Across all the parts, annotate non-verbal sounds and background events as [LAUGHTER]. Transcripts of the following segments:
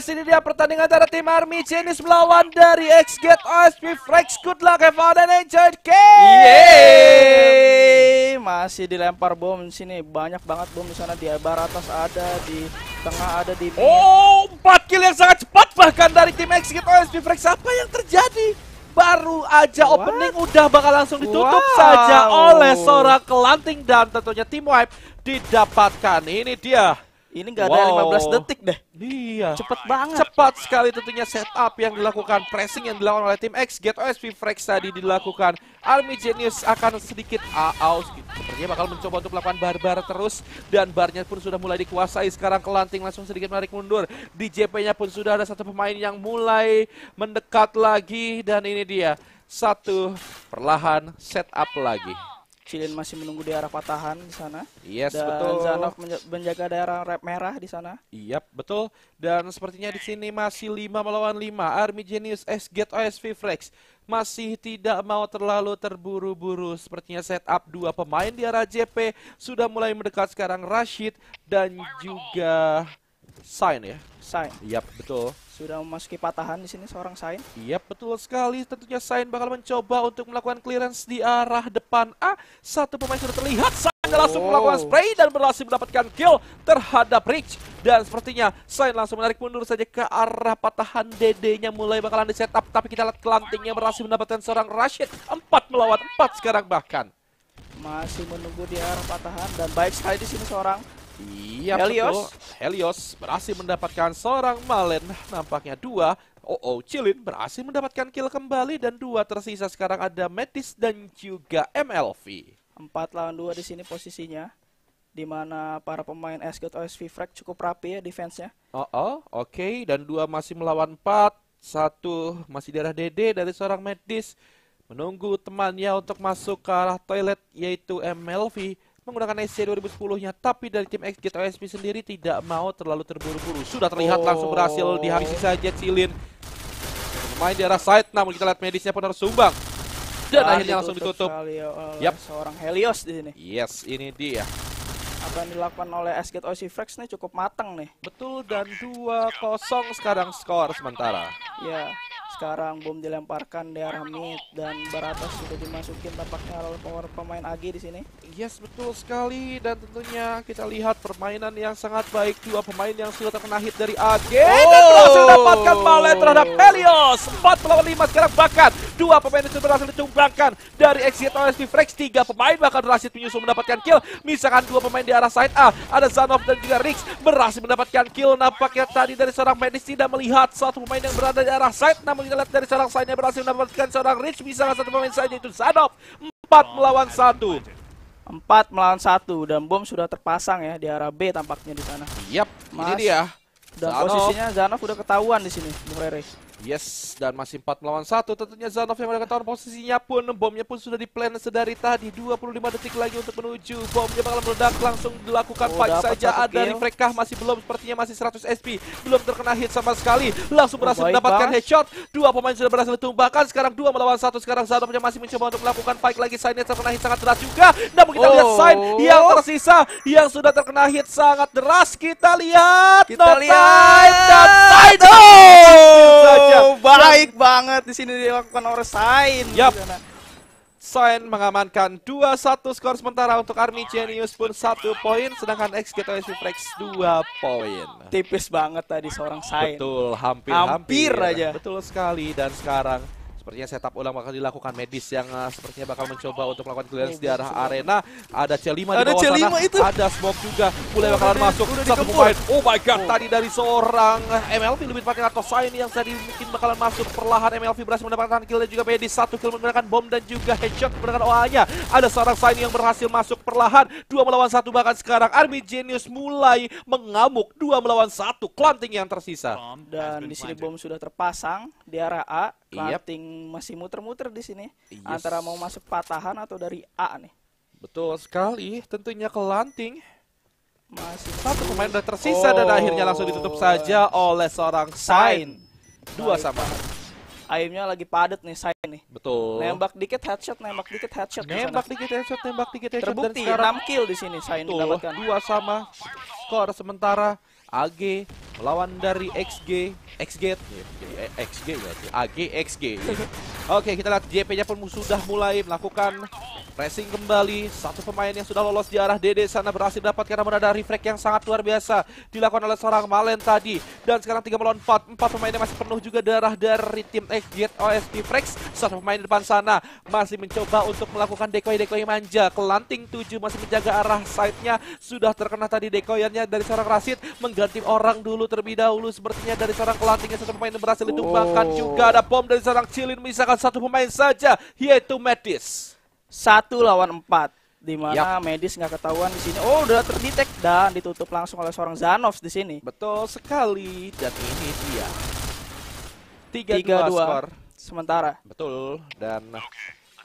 guys, ini dia pertandingan antara tim Army jenis melawan dari X-Gate OSP Frex. Good luck, have fun and enjoy the game! Yeay! Masih dilempar bom di sini. Banyak banget bom di sana. Di bar atas ada, di tengah ada, di... Oh, 4 kill yang sangat cepat bahkan dari tim X-Gate OSP Frex. Apa yang terjadi? Baru aja What? opening udah bakal langsung ditutup wow. saja oleh seorang Kelanting dan tentunya tim Wipe didapatkan. Ini dia ini nggak ada wow. 15 detik deh. Iya. Cepat banget. Cepat sekali tentunya setup yang dilakukan, pressing yang dilakukan oleh tim X, get OSP Frex tadi dilakukan. Army Genius akan sedikit aus gitu. Sepertinya bakal mencoba untuk melakukan barbar -bar terus dan barnya pun sudah mulai dikuasai. Sekarang Kelanting langsung sedikit menarik mundur. Di JP-nya pun sudah ada satu pemain yang mulai mendekat lagi dan ini dia. Satu perlahan setup lagi. Cilin masih menunggu di arah patahan di sana. Yes, dan betul. Zanok menjaga daerah red merah di sana. Iya, yep, betul. Dan sepertinya di sini masih 5 melawan 5. Army Genius S Get OSV Flex masih tidak mau terlalu terburu-buru. Sepertinya setup dua pemain di arah JP sudah mulai mendekat sekarang Rashid dan juga Sign ya? Sign. Yap, betul. Sudah memasuki patahan di sini seorang Sign. Yap, betul sekali. Tentunya Sign bakal mencoba untuk melakukan clearance di arah depan A. Satu pemain sudah terlihat. Sign langsung melakukan spray dan berhasil mendapatkan kill terhadap Rich. Dan sepertinya Sign langsung menarik mundur saja ke arah patahan DD-nya mulai bakalan di setup. Tapi kita lihat kelantingnya berhasil mendapatkan seorang Rashid. Empat melawan empat sekarang bahkan. Masih menunggu di arah patahan dan baik sekali di sini seorang Iya Helios. Helios berhasil mendapatkan seorang Malen. Nampaknya dua. Oh oh, Cilin berhasil mendapatkan kill kembali dan dua tersisa sekarang ada Metis dan juga MLV. Empat lawan dua di sini posisinya. Di mana para pemain Asgard OSV Frag cukup rapi ya defense-nya. Oh oh, oke. Okay. Dan dua masih melawan empat. Satu masih darah DD dari seorang Metis. Menunggu temannya untuk masuk ke arah toilet yaitu MLV menggunakan SC 2010-nya, tapi dari tim X Jet SP sendiri tidak mau terlalu terburu-buru. Sudah terlihat oh. langsung berhasil oh. dihabisi saja Cilin. Main di arah side, namun kita lihat medisnya pun harus sumbang. Dan nah, akhirnya langsung ditutup. Oh, Yap. Seorang Helios di sini. Yes, ini dia apa yang dilakukan oleh Asgate Osi Frex nih cukup matang nih. Betul dan 2-0 sekarang skor sementara. Ya. Yeah sekarang bom dilemparkan di arah mid dan beratas sudah dimasukin tampaknya oleh power pemain Agi di sini. Yes, betul sekali dan tentunya kita lihat permainan yang sangat baik dua pemain yang sudah terkena hit dari Agi oh. dan berhasil mendapatkan balai terhadap Helios. 4 melawan 5 sekarang bahkan dua pemain itu berhasil ditumbangkan dari exit oleh frex Tiga pemain bahkan berhasil menyusul mendapatkan kill. Misalkan dua pemain di arah side A, ada Zanov dan juga Rix berhasil mendapatkan kill. Nampaknya tadi dari seorang medis tidak melihat satu pemain yang berada di arah side namun kita lihat dari seorang Sainnya berhasil mendapatkan seorang Rich bisa satu pemain saja itu Zanov. empat melawan satu empat melawan satu dan bom sudah terpasang ya di arah B tampaknya di sana. Yap, Mas, ini dia. Dan posisinya Zanov udah ketahuan di sini, Bung Rere. Yes, dan masih 4 melawan 1 tentunya Zanov yang mendapatkan posisinya pun bomnya pun sudah di plan sedari tadi 25 detik lagi untuk menuju bomnya bakal meledak langsung dilakukan oh, fight saja ada di masih belum sepertinya masih 100 SP belum terkena hit sama sekali langsung oh, berhasil oh, mendapatkan bang. headshot dua pemain sudah berhasil ditumbangkan sekarang dua melawan satu sekarang Zanov masih mencoba untuk melakukan fight lagi Sainnya terkena hit sangat deras juga namun kita oh. lihat sign yang tersisa yang sudah terkena hit sangat deras kita lihat kita no lihat time, dan Sain Iya, oh, baik banget di sini dilakukan oleh Sain. Yap. Sain mengamankan 2-1 skor sementara untuk Army Genius pun satu poin sedangkan XGTOS Reflex 2 poin. Tipis banget tadi seorang Sain. Betul, hampir Hampir aja. Betul sekali dan sekarang Sepertinya setup ulang bakal dilakukan medis yang uh, sepertinya bakal mencoba untuk melakukan clearance medis, di arah semuanya. arena. Ada C5 ada di bawah C5 sana. Itu. Ada smoke juga. Mulai bakalan oh, masuk. Udah Satu pemain. Oh my god. Oh. Tadi dari seorang eh, MLV lebih pakai atau Sain yang tadi mungkin bakalan masuk perlahan MLV berhasil mendapatkan kill dan juga medis. Satu kill menggunakan bom dan juga headshot menggunakan OA-nya. Ada seorang Sain yang berhasil masuk perlahan. Dua melawan satu bahkan sekarang Army Genius mulai mengamuk. Dua melawan satu. Klanting yang tersisa. Dan di sini bom sudah terpasang di arah A Lanting yep. masih muter-muter di sini. Yes. Antara mau masuk patahan atau dari A nih. Betul sekali, tentunya ke Lanting. Masih satu pemain udah tersisa oh. dan akhirnya langsung ditutup saja oleh seorang Sain. Dua sama. Aimnya lagi padat nih Sain nih. Betul. Nembak dikit headshot, nembak dikit headshot. Nembak dikit headshot, nembak dikit headshot. Terbukti dan 6 kill di sini Sain mendapatkan. Dua sama skor sementara AG melawan dari XG XG ya, jadi eh, XG ya AG [LAUGHS] XG Oke kita lihat JP-nya pun sudah mulai melakukan racing kembali satu pemain yang sudah lolos di arah DD sana berhasil dapat karena ada refleks yang sangat luar biasa dilakukan oleh seorang Malen tadi dan sekarang tiga melawan empat pemainnya masih penuh juga darah dari tim XG OST Frex satu pemain di depan sana masih mencoba untuk melakukan decoy-decoy manja kelanting tujuh masih menjaga arah side-nya sudah terkena tadi decoyannya dari seorang Rasid meng diganti orang dulu terlebih dahulu sepertinya dari seorang pelatihnya satu pemain yang berhasil ditumbangkan oh. juga ada bom dari seorang Cilin misalkan satu pemain saja yaitu Medis satu lawan empat di mana yep. medis nggak ketahuan di sini. Oh, udah terdetek dan ditutup langsung oleh seorang Zanovs di sini. Betul sekali dan ini dia. tiga dua skor sementara. Betul dan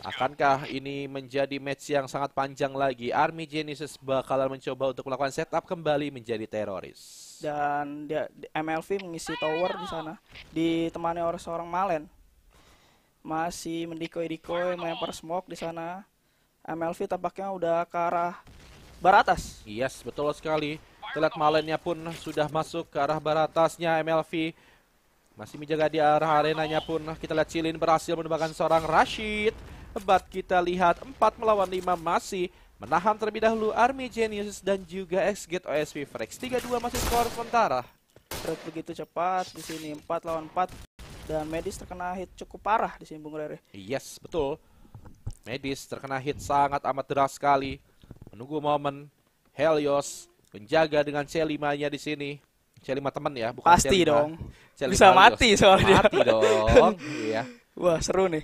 Akankah ini menjadi match yang sangat panjang lagi? Army Genesis bakalan mencoba untuk melakukan setup kembali menjadi teroris. Dan dia MLV mengisi tower di sana, ditemani oleh seorang Malen. Masih mendikoi-dikoi, melempar smoke di sana. MLV tampaknya udah ke arah barat atas. Yes, betul sekali. Terlihat Malennya pun sudah masuk ke arah barat atasnya MLV. Masih menjaga di arah arenanya pun kita lihat Cilin berhasil menembakkan seorang Rashid hebat kita lihat 4 melawan 5 masih menahan terlebih dahulu Army Genius dan juga Xgate OSV Frex. 3-2 masih skor sementara. Red begitu cepat di sini 4 lawan 4 dan Medis terkena hit cukup parah di sini Bung Rere. Yes, betul. Medis terkena hit sangat amat deras sekali. Menunggu momen Helios menjaga dengan C5-nya di sini. C5 teman ya, bukan Pasti C5. dong. C5 Bisa Helios. mati soalnya. Mati dong. [LAUGHS] iya. Wah, seru nih.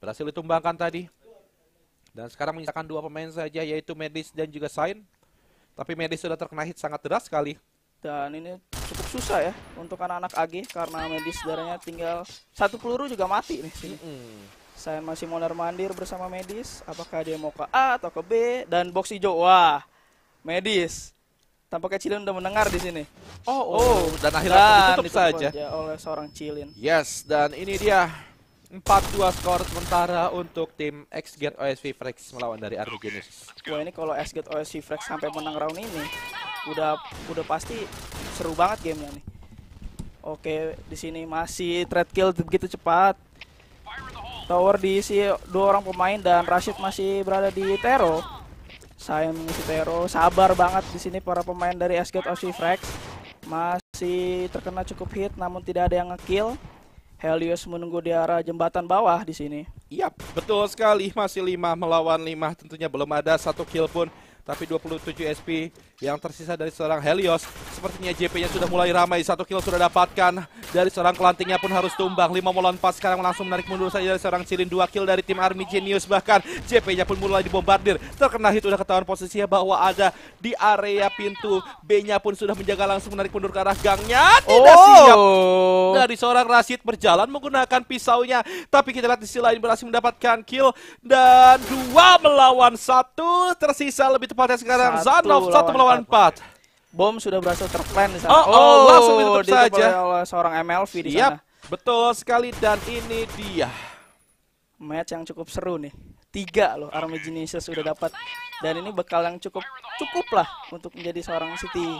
berhasil ditumbangkan tadi. Dan sekarang menyisakan dua pemain saja yaitu Medis dan juga Sain. Tapi Medis sudah terkena hit sangat deras sekali. Dan ini cukup susah ya untuk anak-anak AG karena Medis darahnya tinggal satu peluru juga mati nih sini. Mm -hmm. Sain masih mondar-mandir bersama Medis. Apakah dia mau ke A atau ke B dan box hijau. Wah. Medis. Tampaknya Cilin udah mendengar di sini. Oh, oh, oh. dan akhirnya itu saja oleh seorang Cilin. Yes, dan ini dia 4-2 skor sementara untuk tim Xget OSV Frex melawan dari Argenis. Wah ini kalau Xget OSV Frex sampai menang round ini udah udah pasti seru banget gamenya nih. Oke, di sini masih thread kill begitu cepat. Tower diisi dua orang pemain dan Rashid masih berada di Tero. Saya mengisi Tero, sabar banget di sini para pemain dari Xget OSV Frex. Masih terkena cukup hit namun tidak ada yang ngekill. Helios menunggu di arah jembatan bawah di sini. Yap, betul sekali. Masih lima melawan lima. Tentunya belum ada satu kill pun. Tapi 27 SP yang tersisa dari seorang Helios. Sepertinya JP-nya sudah mulai ramai, satu kill sudah dapatkan. Dari seorang kelantingnya pun harus tumbang. Lima molon pas sekarang langsung menarik mundur saja dari seorang Cilin. Dua kill dari tim Army Genius bahkan. JP-nya pun mulai dibombardir. Terkena hit udah ketahuan posisinya bahwa ada di area pintu. B-nya pun sudah menjaga langsung menarik mundur ke arah gangnya. Tidak oh. siap. Dari seorang Rashid berjalan menggunakan pisaunya. Tapi kita lihat di sisi lain berhasil mendapatkan kill. Dan dua melawan satu. Tersisa lebih tepatnya sekarang Zanov. Satu melawan lawan 4. Bom sudah berhasil terplan di sana. Oh, oh, oh langsung ditutup saja oleh seorang MLV di Siap, sana. Betul sekali dan ini dia. Match yang cukup seru nih. Tiga loh Army Genesis sudah dapat dan ini bekal yang cukup cukup lah untuk menjadi seorang City.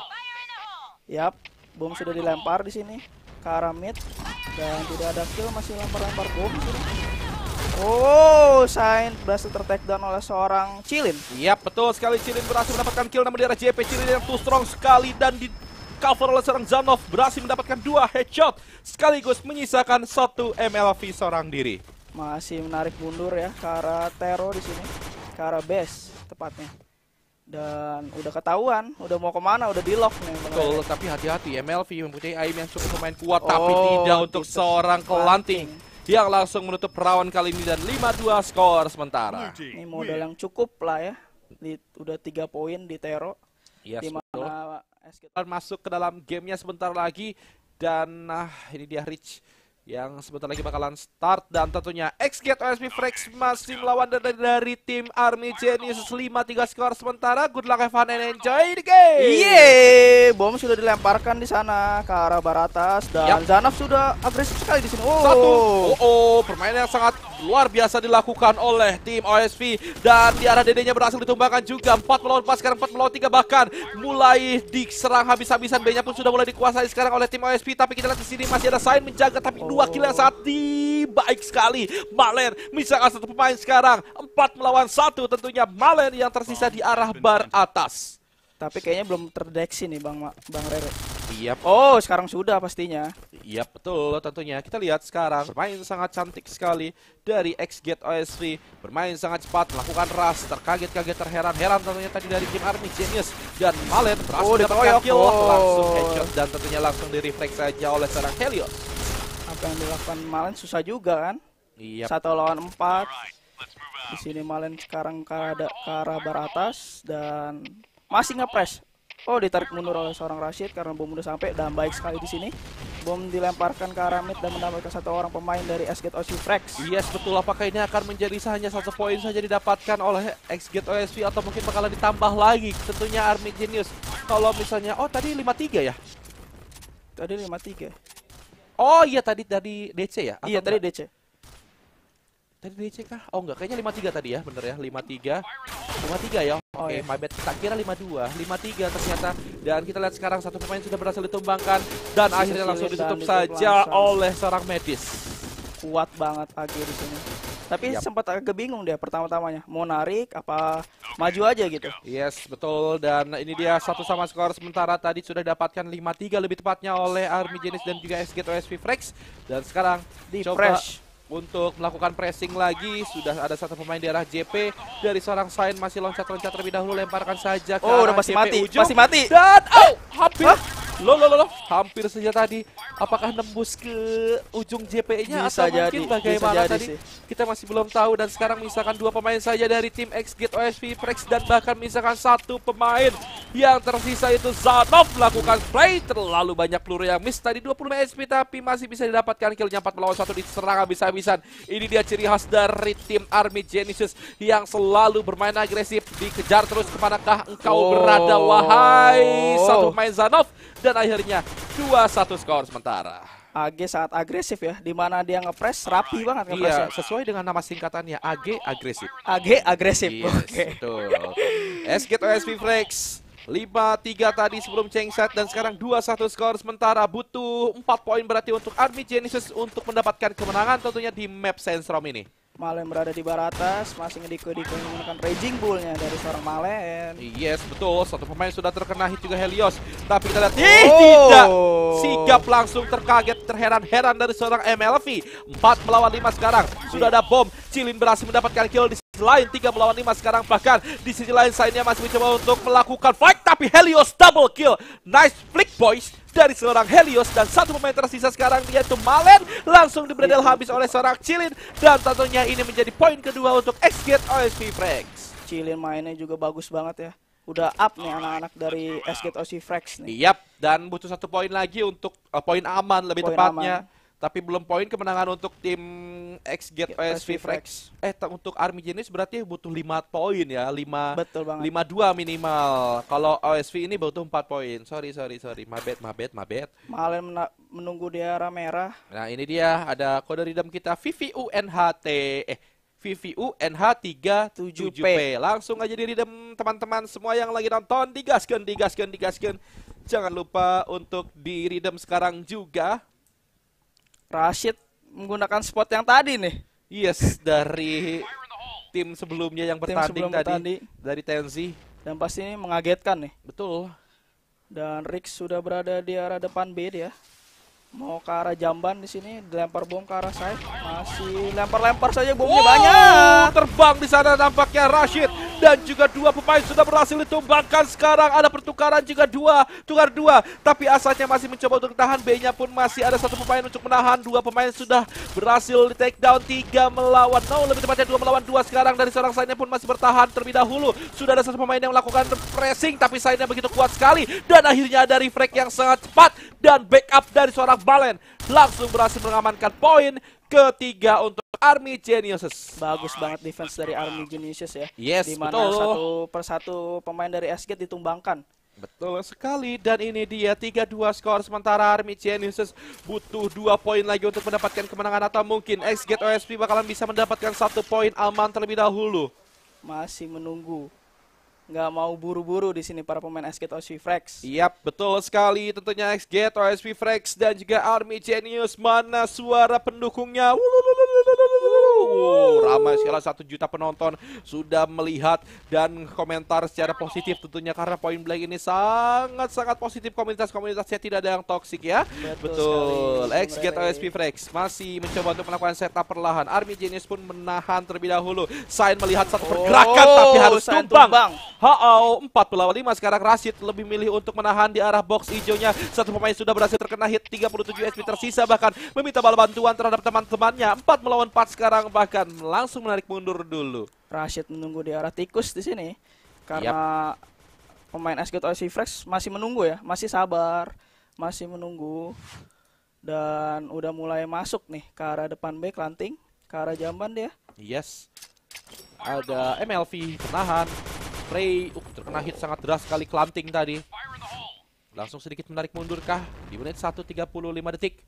Yap, bom sudah dilempar di sini ke arah mid dan tidak ada kill masih lempar-lempar bom. Oh, Saint berhasil tertake down oleh seorang Cilin. Iya, betul sekali Cilin berhasil mendapatkan kill namun di arah JP Cilin yang too strong sekali dan di cover oleh seorang Zanov berhasil mendapatkan dua headshot sekaligus menyisakan satu MLV seorang diri. Masih menarik mundur ya ke arah Tero di sini, ke arah base tepatnya dan udah ketahuan, udah mau kemana, udah di lock nih. Betul, tapi hati-hati MLV mempunyai aim yang cukup pemain kuat, oh, tapi tidak untuk seorang kelanting. kelanting yang langsung menutup perawan kali ini dan 5-2 skor sementara. Ini modal yang cukup lah ya. Di, udah 3 poin di Tero. Yes, di mana masuk ke dalam gamenya sebentar lagi dan nah ini dia Rich yang sebentar lagi bakalan start dan tentunya XGate OSP Frex masih melawan dari, dari tim Army Genius 5-3 skor sementara good luck have fun and enjoy the game yeay bom sudah dilemparkan di sana ke arah baratas atas dan yep. Zanaf sudah agresif sekali di sini oh. satu oh, oh permainan yang sangat luar biasa dilakukan oleh tim OSV dan di arah dedenya berhasil ditumbangkan juga 4 melawan 4 sekarang 4 melawan 3 bahkan mulai diserang habis-habisan B-nya pun sudah mulai dikuasai sekarang oleh tim OSV tapi kita lihat di sini masih ada sign menjaga tapi dua kill yang saat di baik sekali Malen misalnya satu pemain sekarang 4 melawan 1 tentunya Malen yang tersisa di arah bar atas tapi kayaknya belum terdeksi nih Bang Bang Rere Yap. Oh, sekarang sudah pastinya. Iya, betul tentunya. Kita lihat sekarang bermain sangat cantik sekali dari X-Gate OSV. Bermain sangat cepat, melakukan rush, terkaget-kaget, terheran-heran tentunya tadi dari tim Army Genius dan Malet berhasil oh, oh. langsung headshot dan tentunya langsung direfleks saja oleh seorang Helios. Apa yang dilakukan Malen susah juga kan? Iya. Yep. Satu lawan empat. Di sini Malen sekarang ke arah, ke atas dan masih ngepres Oh, ditarik mundur oleh seorang Rashid karena bom udah sampai dan baik sekali di sini. Bom dilemparkan ke Aramid dan menambahkan satu orang pemain dari Xget OSV Frex. Yes, betul. Apakah ini akan menjadi hanya satu poin saja didapatkan oleh Xget OSV atau mungkin bakalan ditambah lagi? Tentunya Army Genius. Kalau misalnya, oh tadi 53 ya? Tadi 53. Oh iya tadi tadi DC ya? Iya, tadi DC. Tadi DC kah? Oh enggak, kayaknya 53 tadi ya, bener ya, 53 53 ya, oke, okay, oh, iya. my bad, tak kira 52 53 ternyata Dan kita lihat sekarang satu pemain sudah berhasil ditumbangkan Dan Sisi iya akhirnya langsung ditutup saja langsung. oleh seorang medis Kuat banget akhirnya. di sini tapi yep. sempat agak bingung dia pertama-tamanya mau narik apa maju aja gitu yes betul dan ini dia satu sama skor sementara tadi sudah dapatkan lima tiga lebih tepatnya oleh Army Jenis dan juga SG sv Frex dan sekarang di fresh untuk melakukan pressing lagi. Sudah ada satu pemain di arah JP dari seorang Sain masih loncat-loncat terlebih dahulu lemparkan saja ke Oh, arah masih JP mati, ujung. masih mati. Dan oh, hampir Hah? lo, lo, lo. hampir saja tadi. Apakah nembus ke ujung JP-nya atau mungkin jadi, bisa jadi tadi? Sih. Kita masih belum tahu dan sekarang misalkan dua pemain saja dari tim X Gate OSV Prex dan bahkan misalkan satu pemain yang tersisa itu Zanov melakukan play terlalu banyak peluru yang miss tadi 20 HP tapi masih bisa didapatkan killnya 4 melawan 1 diserang habis-habisan. Ini dia ciri khas dari tim Army Genesis yang selalu bermain agresif, dikejar terus kemanakah engkau oh. berada wahai satu main Zanov dan akhirnya 2-1 skor sementara. AG sangat agresif ya, dimana dia ngepres rapi ah, banget ngepres. Iya, ya. sesuai dengan nama singkatannya AG agresif. AG agresif. Yes, Oke. Okay. Betul. SG Flex. 5-3 tadi sebelum set dan sekarang 2-1 skor sementara butuh 4 poin berarti untuk Army Genesis untuk mendapatkan kemenangan tentunya di map Sandstorm ini. Malen berada di bar atas, masih ngediko-diko menggunakan Raging bullnya dari seorang Malen. Yes, betul. Satu pemain sudah terkena hit juga Helios. Tapi kita lihat, oh. tidak! Sigap langsung terkaget, terheran-heran dari seorang MLV. empat melawan lima sekarang. Sudah ada bom. Cilin berhasil mendapatkan kill di sisi lain. tiga melawan lima sekarang. Bahkan di sisi lain, Sainnya masih mencoba untuk melakukan fight. Tapi Helios double kill. Nice flick, boys dari seorang Helios dan satu pemain tersisa sekarang yaitu Malen langsung dibredel habis oleh seorang Cilin dan tentunya ini menjadi poin kedua untuk Xgate OSP Frex. Cilin mainnya juga bagus banget ya. Udah up nih anak-anak dari Xgate OSP Frex nih. Yap, dan butuh satu poin lagi untuk uh, poin aman lebih point tepatnya. Aman tapi belum poin kemenangan untuk tim XGate PSV Eh untuk Army Jenis berarti butuh lima poin ya, lima Betul banget. minimal. Kalau OSV ini butuh empat poin. Sorry sorry sorry, Mabed, mabed, mabed. Malen menunggu di arah merah. Nah, ini dia ada kode redeem kita VVUNHT eh VVU tiga tujuh p Langsung aja di redeem teman-teman semua yang lagi nonton digaskan digaskan digaskan. Jangan lupa untuk di redeem sekarang juga Rashid menggunakan spot yang tadi nih. Yes, dari tim sebelumnya yang bertanding tim sebelum tadi bertanding. dari Tenzi. Dan pasti ini mengagetkan nih. Betul. Dan Rick sudah berada di arah depan B dia. Ya. Mau ke arah jamban di sini, dilempar bom ke arah saya. Masih lempar-lempar saja bomnya wow, banyak. Terbang di sana tampaknya Rashid dan juga dua pemain sudah berhasil ditumbangkan. Sekarang ada pertukaran juga dua, tukar dua. Tapi asalnya masih mencoba untuk tahan. B-nya pun masih ada satu pemain untuk menahan. Dua pemain sudah berhasil di take down. Tiga melawan no, lebih tepatnya dua melawan dua. Sekarang dari seorang side pun masih bertahan terlebih dahulu. Sudah ada satu pemain yang melakukan pressing, tapi side begitu kuat sekali. Dan akhirnya ada reflect yang sangat cepat dan backup dari seorang Valen langsung berhasil mengamankan poin ketiga untuk Army Geniuses. Bagus banget defense dari Army Geniuses ya. Yes, Dimana betul. satu persatu pemain dari SG ditumbangkan. Betul sekali dan ini dia 3-2 skor sementara Army Geniuses butuh dua poin lagi untuk mendapatkan kemenangan atau mungkin X OSP bakalan bisa mendapatkan satu poin aman terlebih dahulu. Masih menunggu nggak mau buru-buru di sini para pemain SG SV Frex. Yap, betul sekali. Tentunya SG SV Frex dan juga Army Genius. Mana suara pendukungnya? Wow, ramai sekali satu juta penonton sudah melihat dan komentar secara positif tentunya karena Point black ini sangat-sangat positif komunitas-komunitasnya tidak ada yang toksik ya. Betul. Betul. X Get OSP Frex masih mencoba untuk melakukan setup perlahan. Army Genius pun menahan terlebih dahulu. Sain melihat satu oh, pergerakan oh, tapi harus Sain tumbang. tumbang. Ha-oh, 4 lawan 5 sekarang Rashid lebih milih untuk menahan di arah box hijaunya. Satu pemain sudah berhasil terkena hit 37 SP tersisa bahkan meminta bala bantuan terhadap teman-temannya. empat melawan empat sekarang akan langsung menarik mundur dulu. Rashid menunggu di arah tikus di sini karena yep. pemain SGT OC Fresh masih menunggu ya, masih sabar, masih menunggu dan udah mulai masuk nih ke arah depan back lanting, ke arah jamban dia. Yes. Ada MLV bertahan. Spray uh, terkena hit sangat deras sekali klanting tadi. Langsung sedikit menarik mundur kah di menit 1.35 detik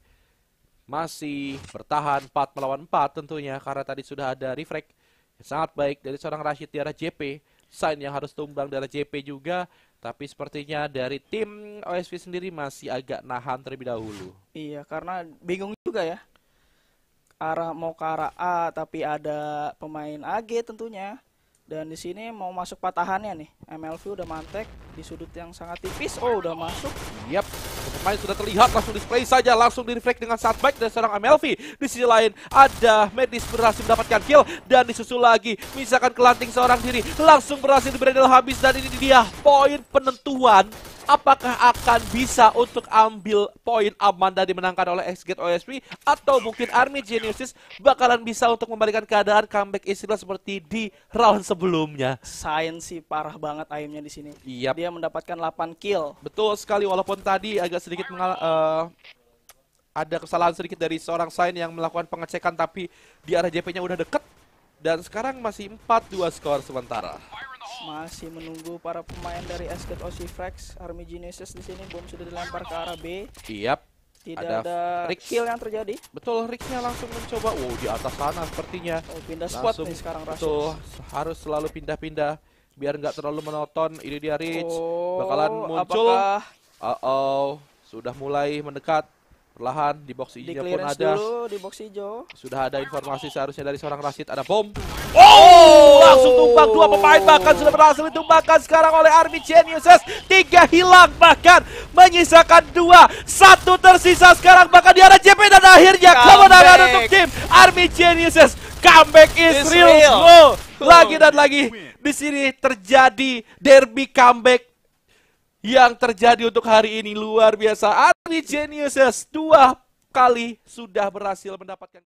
masih bertahan 4 melawan 4 tentunya karena tadi sudah ada refrek yang sangat baik dari seorang Rashid di arah JP. Sign yang harus tumbang dari JP juga tapi sepertinya dari tim OSV sendiri masih agak nahan terlebih dahulu. Iya, karena bingung juga ya. Arah mau ke arah A tapi ada pemain AG tentunya. Dan di sini mau masuk patahannya nih. MLV udah mantek di sudut yang sangat tipis. Oh, udah masuk. Yap. Pemain sudah terlihat langsung display saja, langsung di reflect dengan satback dari seorang MLV. Di sisi lain ada Medis berhasil mendapatkan kill dan disusul lagi. Misalkan kelanting seorang diri langsung berhasil di habis dan ini dia poin penentuan apakah akan bisa untuk ambil poin aman dan dimenangkan oleh Exgate OSP atau mungkin Army Geniuses bakalan bisa untuk membalikan keadaan comeback Israel seperti di round sebelumnya. Science sih parah banget aimnya di sini. Yep. Dia mendapatkan 8 kill. Betul sekali walaupun tadi agak sedikit mengalah eh, uh, ada kesalahan sedikit dari seorang Sain yang melakukan pengecekan tapi di arah JP-nya udah deket dan sekarang masih 4-2 skor sementara. Masih menunggu para pemain dari Esket Ossifrex, Army Genesis di sini bom sudah dilempar ke arah B. Yap. Tidak ada, ada Rick. kill yang terjadi. Betul, Ricknya langsung mencoba. Wow, oh, di atas sana sepertinya. Oh, pindah spot nih sekarang Rasul. Betul, harus selalu pindah-pindah biar nggak terlalu menonton. Ini dia Rich, oh, bakalan muncul. Apakah... Uh oh, sudah mulai mendekat Perlahan di box hijau pun ada. dulu di box hijau. Sudah ada informasi seharusnya dari seorang Rashid ada bom. Oh, oh! langsung tumpang dua pemain bahkan sudah berhasil ditumbangkan sekarang oleh Army Geniuses. Tiga hilang bahkan menyisakan dua. Satu tersisa sekarang bahkan di arah JP dan akhirnya kemenangan untuk tim Army Geniuses. Comeback is, is real. real. Oh. Lagi dan lagi di sini terjadi derby comeback yang terjadi untuk hari ini luar biasa. Army Geniuses dua kali sudah berhasil mendapatkan